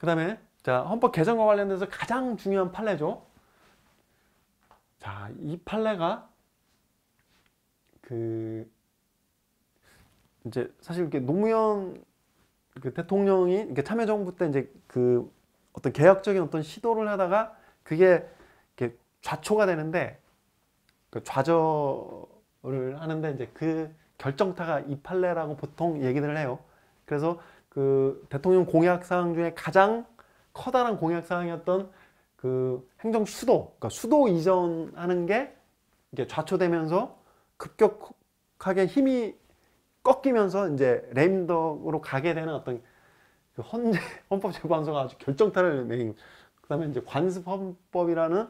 그 다음에 자 헌법 개정과 관련돼서 가장 중요한 판례죠. 자, 이 판례가 그 이제 사실 이렇게 노무현 그 대통령이 이렇게 참여정부 때 이제 그 어떤 개혁적인 어떤 시도를 하다가 그게 이렇게 좌초가 되는데 그 좌절을 하는데 이제 그 결정타가 이 판례라고 보통 얘기를 해요. 그래서 그 대통령 공약 사항 중에 가장 커다란 공약 사항이었던 그 행정 수도, 그러니까 수도 이전하는 게 이게 좌초되면서 급격하게 힘이 꺾이면서 이제 레임덕으로 가게 되는 어떤 그 헌재 헌법재판소가 아주 결정타를 내린 그다음에 이제 관습헌법이라는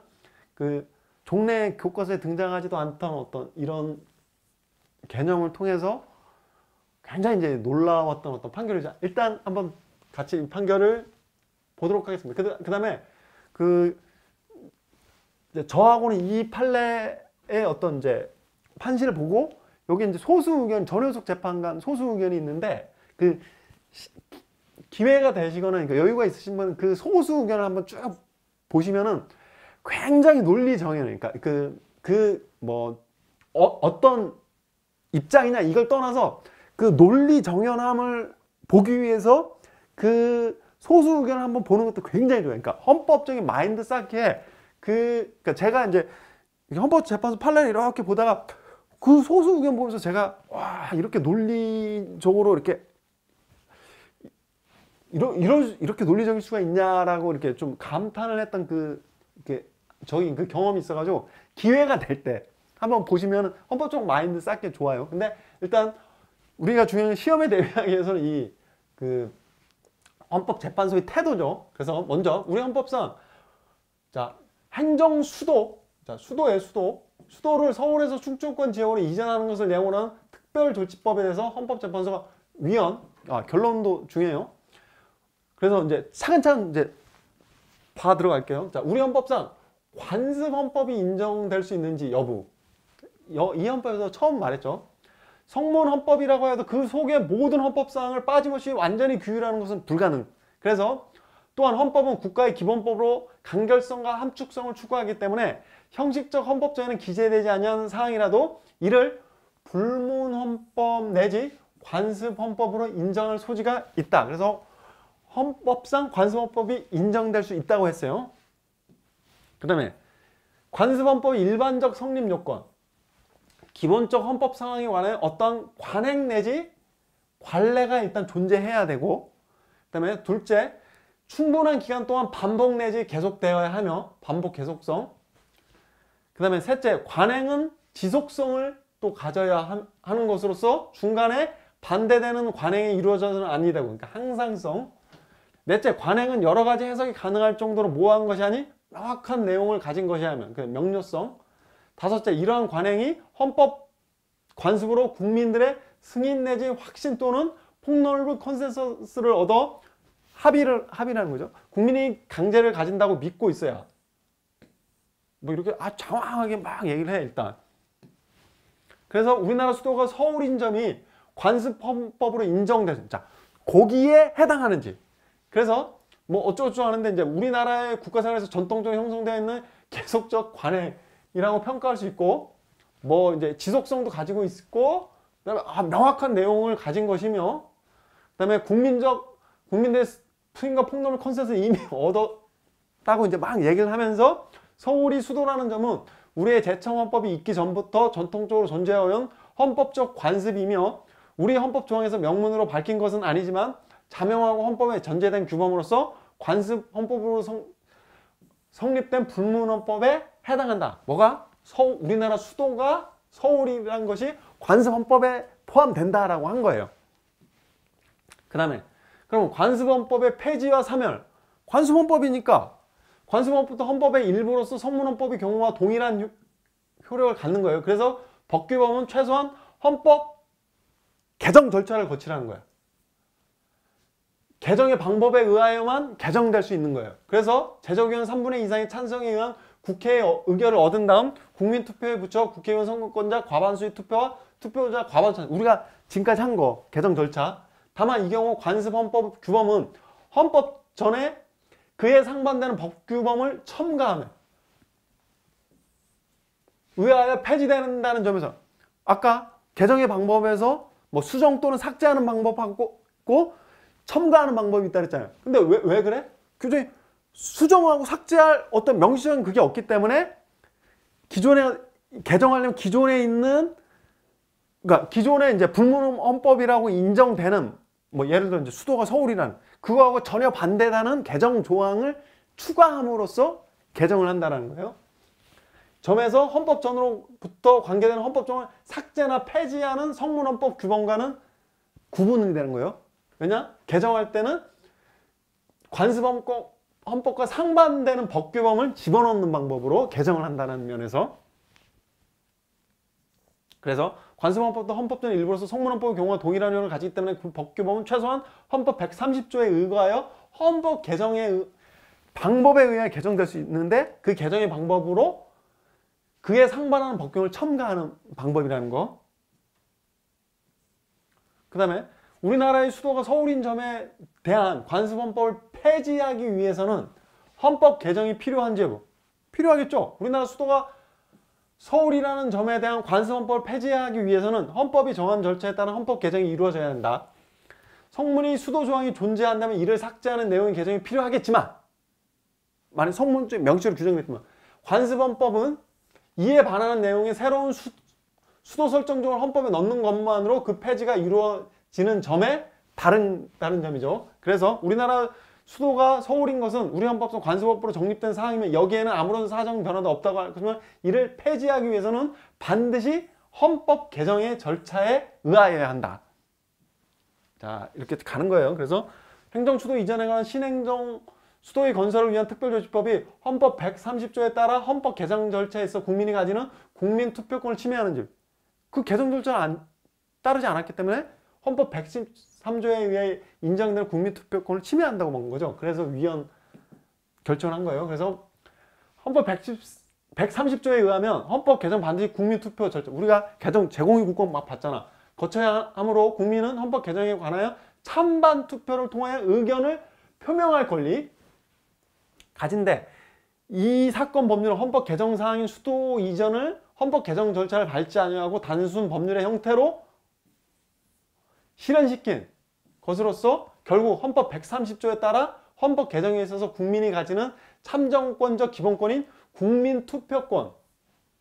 그 종래 교과서에 등장하지도 않던 어떤 이런 개념을 통해서 굉장히 이제 놀라웠던 어떤 판결을 일단 한번 같이 판결을 보도록 하겠습니다. 그, 다음에 그 저하고는 이 판례의 어떤 이제 판시를 보고 여기 이제 소수 의견 전효숙 재판관 소수 의견이 있는데 그 시, 기회가 되시거나 그러니까 여유가 있으신 분은 그 소수 의견을 한번 쭉 보시면은 굉장히 논리 정연 그러니까 그 그 뭐 어, 어떤 입장이냐 이걸 떠나서 그 논리 정연함을 보기 위해서 그 소수 의견을 한번 보는 것도 굉장히 좋아요. 그러니까 헌법적인 마인드 쌓기에 그, 그러니까 제가 이제 헌법재판소 판례를 이렇게 보다가 그 소수 의견 보면서 제가 와, 이렇게 논리적으로 이렇게 이런, 이런, 이렇게 논리적일 수가 있냐라고 이렇게 좀 감탄을 했던 그, 이렇게 저희 그 경험이 있어가지고 기회가 될 때 한번 보시면 헌법적 마인드 쌓기 좋아요. 근데 일단 우리가 중요한 시험에 대비하기 위해서는 이 그 헌법재판소의 태도죠. 그래서 먼저 우리 헌법상 자 행정 수도 자 수도의 수도 수도를 서울에서 충청권 지역으로 이전하는 것을 내용으로 특별조치법에 대해서 헌법재판소가 위헌 아, 결론도 중요해요. 그래서 이제 차근차근 이제 봐 들어갈게요. 자, 우리 헌법상 관습 헌법이 인정될 수 있는지 여부. 여, 이 헌법에서 처음 말했죠. 성문 헌법이라고 해도 그 속에 모든 헌법 사항을 빠짐없이 완전히 규율하는 것은 불가능. 그래서 또한 헌법은 국가의 기본법으로 간결성과 함축성을 추구하기 때문에 형식적 헌법조에는 기재되지 않은 사항이라도 이를 불문헌법 내지 관습헌법으로 인정할 소지가 있다. 그래서 헌법상 관습헌법이 인정될 수 있다고 했어요. 그 다음에 관습헌법 일반적 성립 요건 기본적 헌법 상황에 관한 어떤 관행 내지 관례가 일단 존재해야 되고 그 다음에 둘째 충분한 기간 동안 반복 내지 계속되어야 하며 반복 계속성 그 다음에 셋째 관행은 지속성을 또 가져야 하는 것으로서 중간에 반대되는 관행이 이루어져서는 아니 다고 그러니까 항상성 넷째 관행은 여러 가지 해석이 가능할 정도로 모호한 것이 아니 명확한 내용을 가진 것이 하면 그 명료성 다섯째, 이러한 관행이 헌법 관습으로 국민들의 승인 내지 확신 또는 폭넓은 컨센서스를 얻어 합의를 합의라는 거죠. 국민이 강제를 가진다고 믿고 있어야 뭐 이렇게 아 장황하게 막 얘기를 해 일단. 그래서 우리나라 수도가 서울인 점이 관습헌법으로 인정되죠. 자, 거기에 해당하는지. 그래서 뭐 어쩌고저쩌고 하는데 이제 우리나라의 국가생활에서 전통적으로 형성되어 있는 계속적 관행 이라고 평가할 수 있고 뭐 이제 지속성도 가지고 있고 그다음에 아, 명확한 내용을 가진 것이며 그다음에 국민적 국민의 푸인과 폭넓은 컨셉을 이미 얻었다고 이제 막 얘기를 하면서 서울이 수도라는 점은 우리의 재청헌법이 있기 전부터 전통적으로 존재하여온 헌법적 관습이며 우리 헌법 조항에서 명문으로 밝힌 것은 아니지만 자명하고 헌법에 전제된 규범으로서 관습 헌법으로 성, 성립된 불문헌법의 해당한다. 뭐가? 서울, 우리나라 수도가 서울이라는 것이 관습헌법에 포함된다라고 한 거예요. 그 다음에 그럼 관습헌법의 폐지와 사멸 관습헌법이니까 관습헌법도 헌법의 일부로서 선문헌법의 경우와 동일한 효, 효력을 갖는 거예요. 그래서 법규범은 최소한 헌법 개정 절차를 거치라는 거예요. 개정의 방법에 의하여만 개정될 수 있는 거예요. 그래서 제적위원 3분의 2 이상의 찬성에 의한 국회의 어, 의결을 얻은 다음 국민투표에 붙여 국회의원 선거권자 과반수의 투표와 투표자 과반수 우리가 지금까지 한 거 개정 절차 다만 이 경우 관습 헌법 규범은 헌법 전에 그에 상반되는 법 규범을 첨가하면 의하여 폐지된다는 점에서 아까 개정의 방법에서 뭐 수정 또는 삭제하는 방법하고 첨가하는 방법이 있다 그랬잖아요 근데 왜, 왜 그래? 규정이 수정하고 삭제할 어떤 명시적인 그게 없기 때문에 기존에 개정하려면 기존에 있는 그러니까 기존에 이제 불문헌법이라고 인정되는 뭐 예를 들어 이제 수도가 서울이라는 그거하고 전혀 반대다는 개정 조항을 추가함으로써 개정을 한다라는 거예요. 점에서 헌법 전으로부터 관계되는 헌법 조항을 삭제나 폐지하는 성문헌법 규범과는 구분이 되는 거예요. 왜냐? 개정할 때는 관습헌법 헌법과 상반되는 법규범을 집어넣는 방법으로 개정을 한다는 면에서 그래서 관습헌법도 헌법적 일부로서 성문헌법의 경우와 동일한 효력을 가지기 때문에 그 법규범은 최소한 헌법 130조에 의거하여 헌법 개정의 방법에 의해 개정될 수 있는데 그 개정의 방법으로 그에 상반하는 법규을 첨가하는 방법이라는 거. 그 다음에 우리나라의 수도가 서울인 점에 대한 관습헌법을 폐지하기 위해서는 헌법 개정이 필요한 제보 필요하겠죠. 우리나라 수도가 서울이라는 점에 대한 관습헌법을 폐지하기 위해서는 헌법이 정한 절차에 따른 헌법 개정이 이루어져야 한다. 성문이 수도 조항이 존재한다면 이를 삭제하는 내용의 개정이 필요하겠지만 만약 성문 중 명시로 규정됐지만 관습헌법은 이에 반하는 내용의 새로운 수, 수도 설정 조항을 헌법에 넣는 것만으로 그 폐지가 이루어지는 점에 다른 다른 점이죠. 그래서 우리나라 수도가 서울인 것은 우리헌법상 관세법으로 정립된 사항이면 여기에는 아무런 사정 변화도 없다고 하지만 이를 폐지하기 위해서는 반드시 헌법 개정의 절차에 의하여야 한다. 자 이렇게 가는 거예요. 그래서 행정수도 이전에 관한 신행정 수도의 건설을 위한 특별조치법이 헌법 130조에 따라 헌법 개정 절차에 서 국민이 가지는 국민 투표권을 침해하는 줄. 그 개정 절차를 안, 따르지 않았기 때문에 헌법 110, 3조에 의해 인정된 국민투표권을 침해한다고 먹본 거죠. 그래서 위헌 결정을 한 거예요. 그래서 헌법 110, 130조에 의하면 헌법 개정 반드시 국민투표 절차 우리가 개정 제공의 국권 막 봤잖아. 거쳐야 함으로 국민은 헌법 개정에 관하여 찬반 투표를 통하여 의견을 표명할 권리 가진데 이 사건 법률은 헌법 개정 사항인 수도 이전을 헌법 개정 절차를 밟지 아니하고 단순 법률의 형태로 실현시킨 것으로서 결국 헌법 130조에 따라 헌법 개정에 있어서 국민이 가지는 참정권적 기본권인 국민투표권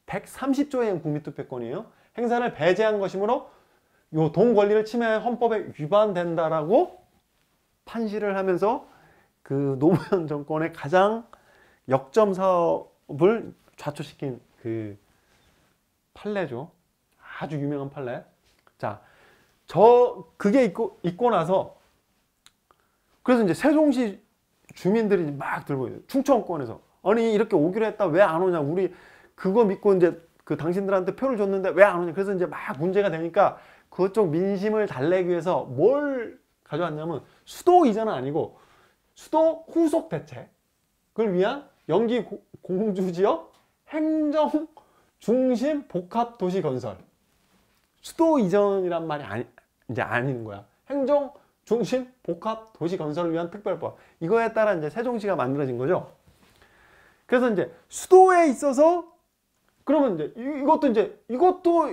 130조의 국민투표권이에요. 행사를 배제한 것이므로 요 동권리를 침해한 헌법에 위반된다라고 판시를 하면서 그 노무현 정권의 가장 역점 사업을 좌초시킨 그 판례죠. 아주 유명한 판례. 저 그게 있고 있고 나서 그래서 이제 세종시 주민들이 막 들고 있어요. 충청권에서 아니 이렇게 오기로 했다 왜 안 오냐 우리 그거 믿고 이제 그 당신들한테 표를 줬는데 왜 안 오냐 그래서 이제 막 문제가 되니까 그쪽 민심을 달래기 위해서 뭘 가져왔냐면 수도 이전은 아니고 수도 후속 대 그걸 위한 연기 고, 공주지역 행정 중심 복합 도시 건설 수도 이전이란 말이 아니, 이제 아닌 거야. 행정 중심 복합 도시 건설을 위한 특별법. 이거에 따라 이제 세종시가 만들어진 거죠. 그래서 이제 수도에 있어서 그러면 이제 이것도 이제 이것도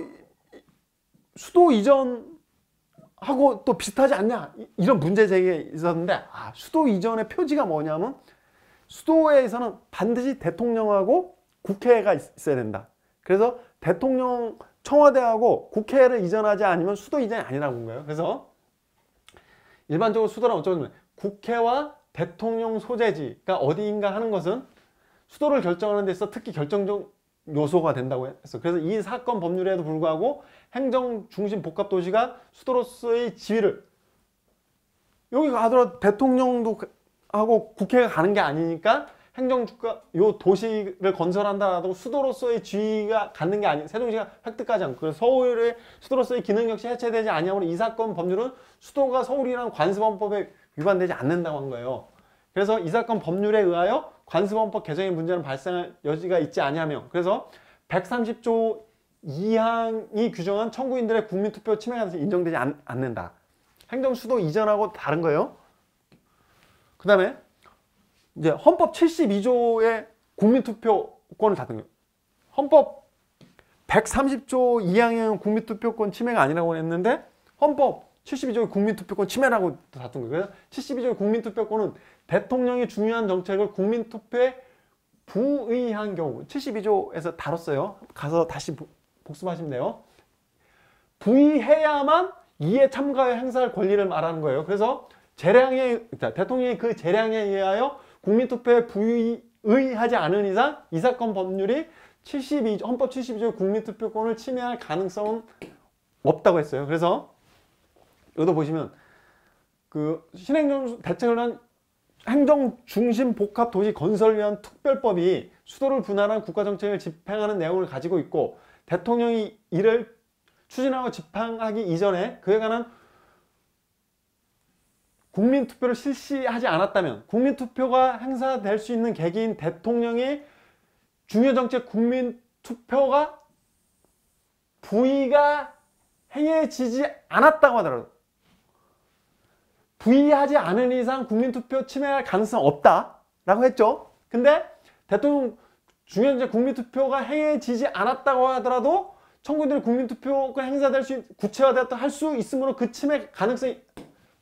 수도 이전하고 또 비슷하지 않냐 이런 문제 제기에 있었는데 아 수도 이전의 표지가 뭐냐면 수도에서는 반드시 대통령하고 국회가 있어야 된다. 그래서 대통령 청와대하고 국회를 이전하지 않으면 수도 이전이 아니라는 고 거예요. 그래서 일반적으로 수도란 어쩌면 국회와 대통령 소재지가 어디인가 하는 것은 수도를 결정하는 데 있어 특히 결정적 요소가 된다고 했어. 그래서 이 사건 법률에도 불구하고 행정 중심 복합 도시가 수도로서의 지위를 여기 가더라도 대통령도 그- 하고 국회가 가는 게 아니니까 행정주가 요 도시를 건설한다라고 수도로서의 지위가 갖는 게 아닌 세종시가 획득하지 않고 그래서 서울의 수도로서의 기능 역시 해체되지 아니하므로 이 사건 법률은 수도가 서울이라는 관습헌법에 위반되지 않는다고 한 거예요. 그래서 이 사건 법률에 의하여 관습헌법 개정의 문제는 발생할 여지가 있지 아니하며 그래서 130조 2항이 규정한 청구인들의 국민투표 침해 가 인정되지 않, 않는다. 행정수도 이전하고 다른 거예요. 그 다음에 이제 헌법 72조의 국민투표권을 다등요 헌법 130조 2항에 국민투표권 침해가 아니라고 했는데 헌법 72조의 국민투표권 침해라고 다툰 거예요. 72조의 국민투표권은 대통령이 중요한 정책을 국민투표에 부의한 경우 72조에서 다뤘어요. 가서 다시 복습하시면 돼요. 부의해야만 이에 참가의 행사할 권리를 말하는 거예요. 그래서 재량에 그러니까 대통령의 그 재량에 의하여 국민투표에 부의하지 않은 이상 이 사건 법률이 72조, 헌법 72조 국민투표권을 침해할 가능성은 없다고 했어요. 그래서 여기도 보시면 그 신행정 대책을 한 행정 중심 복합 도시 건설 위한 특별법이 수도를 분할한 국가 정책을 집행하는 내용을 가지고 있고 대통령이 이를 추진하고 집행하기 이전에 그에 관한 국민투표를 실시하지 않았다면 국민투표가 행사될 수 있는 계기인 대통령이 중요정책 국민투표가 부의가 행해지지 않았다고 하더라도 부의하지 않은 이상 국민투표 침해할 가능성 없다 라고 했죠 근데 대통령 중요정책 국민투표가 행해지지 않았다고 하더라도 청구인들 국민투표가 행사될 수 있, 구체화되었다 할 수 있으므로 그 침해 가능성이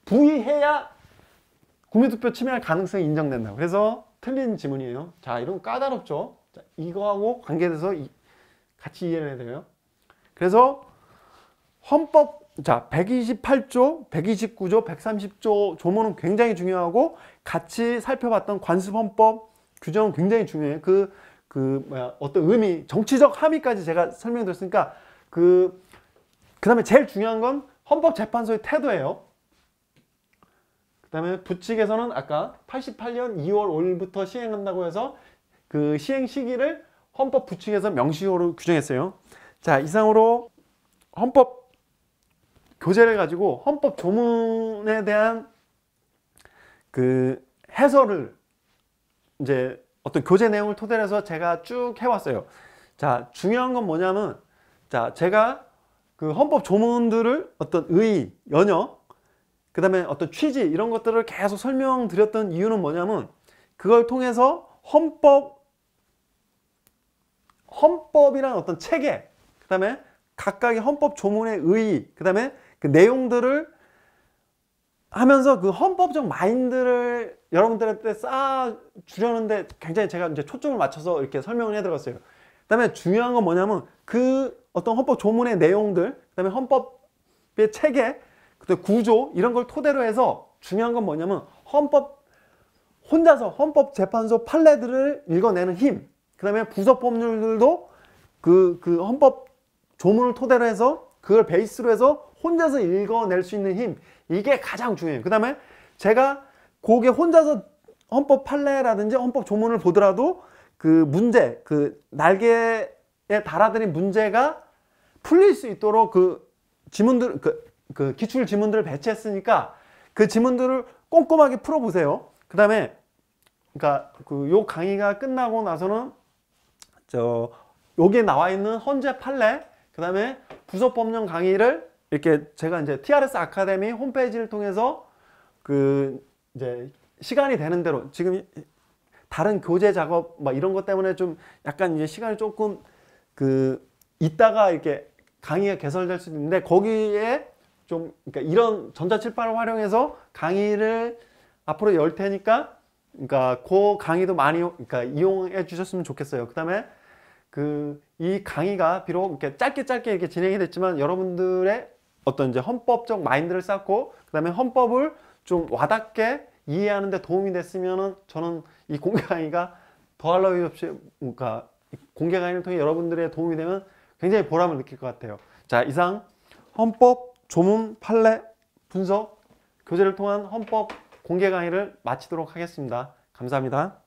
부의해야 국민투표 침해할 가능성이 인정된다. 그래서 틀린 지문이에요. 자, 이런 까다롭죠. 자, 이거하고 관계돼서 이, 같이 이해를 해야 돼요. 그래서 헌법 자 128조, 129조, 130조 조문은 굉장히 중요하고 같이 살펴봤던 관습헌법 규정은 굉장히 중요해요. 그, 그 뭐야 어떤 의미, 정치적 함의까지 제가 설명드렸으니까 그, 그 다음에 제일 중요한 건 헌법재판소의 태도예요. 다음에 부칙에서는 아까 88년 2월 5일부터 시행한다고 해서 그 시행 시기를 헌법 부칙에서 명시어로 규정했어요. 자 이상으로 헌법 교재를 가지고 헌법 조문에 대한 그 해설을 이제 어떤 교재 내용을 토대로 해서 제가 쭉 해왔어요. 자 중요한 건 뭐냐면 자 제가 그 헌법 조문들을 어떤 의, 연여 그 다음에 어떤 취지 이런 것들을 계속 설명드렸던 이유는 뭐냐면 그걸 통해서 헌법 헌법이란 어떤 체계 그 다음에 각각의 헌법 조문의 의의 그 다음에 그 내용들을 하면서 그 헌법적 마인드를 여러분들한테 쌓아주려는데 굉장히 제가 이제 초점을 맞춰서 이렇게 설명을 해드렸어요. 그 다음에 중요한 건 뭐냐면 그 어떤 헌법 조문의 내용들, 그 다음에 헌법의 체계, 근데 구조 이런 걸 토대로 해서 중요한 건 뭐냐면 헌법 혼자서 헌법재판소 판례들을 읽어내는 힘. 그 다음에 부서 법률들도 그, 그 헌법 조문을 토대로 해서 그걸 베이스로 해서 혼자서 읽어낼 수 있는 힘. 이게 가장 중요해요. 그 다음에 제가 고게 혼자서 헌법 판례라든지 헌법 조문을 보더라도 그 문제, 그 날개에 달아드린 문제가 풀릴 수 있도록 그 지문들, 그그 기출 지문들을 배치했으니까 그 지문들을 꼼꼼하게 풀어보세요. 그러니까 그 다음에 그니까그요 강의가 끝나고 나서는 저 여기에 나와 있는 헌재 판례 그 다음에 부서법령 강의를 이렇게 제가 이제 TRS 아카데미 홈페이지를 통해서 그 이제 시간이 되는 대로 지금 다른 교재 작업 막 이런 것 때문에 좀 약간 이제 시간이 조금 그 있다가 이렇게 강의가 개설될 수 있는데 거기에 좀 그러니까 이런 전자칠파을 활용해서 강의를 앞으로 열 테니까 그러니까 그 강의도 많이 그러니까 이용해 주셨으면 좋겠어요. 그다음에 그 이 강의가 비록 이렇게 짧게 짧게 이렇게 진행이 됐지만 여러분들의 어떤 이제 헌법적 마인드를 쌓고 그다음에 헌법을 좀 와닿게 이해하는데 도움이 됐으면은 저는 이 공개 강의가 더할 나위 없이 그러니까 공개 강의를 통해 여러분들의 도움이 되면 굉장히 보람을 느낄 것 같아요. 자 이상 헌법 조문 판례 분석 교재를 통한 헌법 공개 강의를 마치도록 하겠습니다. 감사합니다.